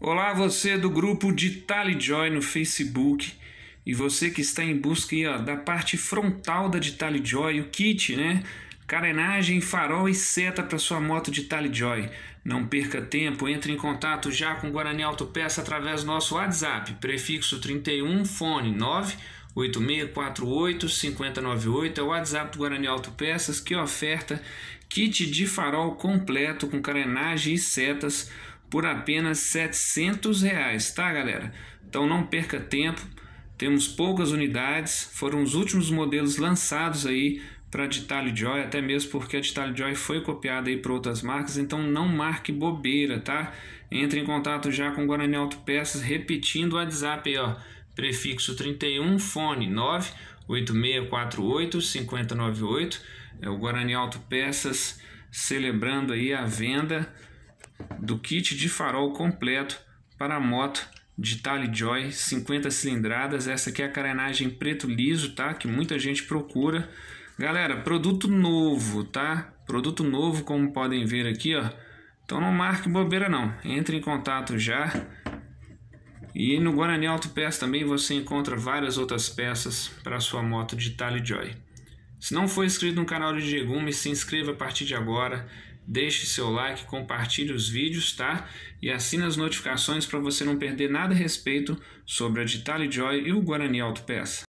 Olá, você do grupo de Joy no Facebook e você que está em busca aí, ó, da parte frontal da Ditali Joy, o kit, né? Carenagem, farol e seta para sua moto de Joy. Não perca tempo, entre em contato já com Guarani Peças através do nosso WhatsApp, prefixo 31 fone 9 8648-5098 é o WhatsApp do Guarani Peças que oferta kit de farol completo com carenagem e setas por apenas 700 reais, tá galera? Então não perca tempo, temos poucas unidades, foram os últimos modelos lançados aí para a Joy, até mesmo porque a Joy foi copiada aí para outras marcas, então não marque bobeira, tá? Entre em contato já com Guarani Peças, repetindo o WhatsApp aí, ó, prefixo 31, fone 98648 5098, é o Guarani Peças celebrando aí a venda do kit de farol completo para a moto de Tally Joy 50 cilindradas. Essa aqui é a carenagem preto liso, tá? Que muita gente procura. Galera, produto novo, tá? Produto novo, como podem ver aqui, ó. Então não marque bobeira não. Entre em contato já. E no Guarani Auto Peças também você encontra várias outras peças para sua moto de Tally Joy. Se não for inscrito no canal de Diegume, se inscreva a partir de agora deixe seu like, compartilhe os vídeos, tá? E assine as notificações para você não perder nada a respeito sobre a Ditale Joy e o Guarani Autopeça.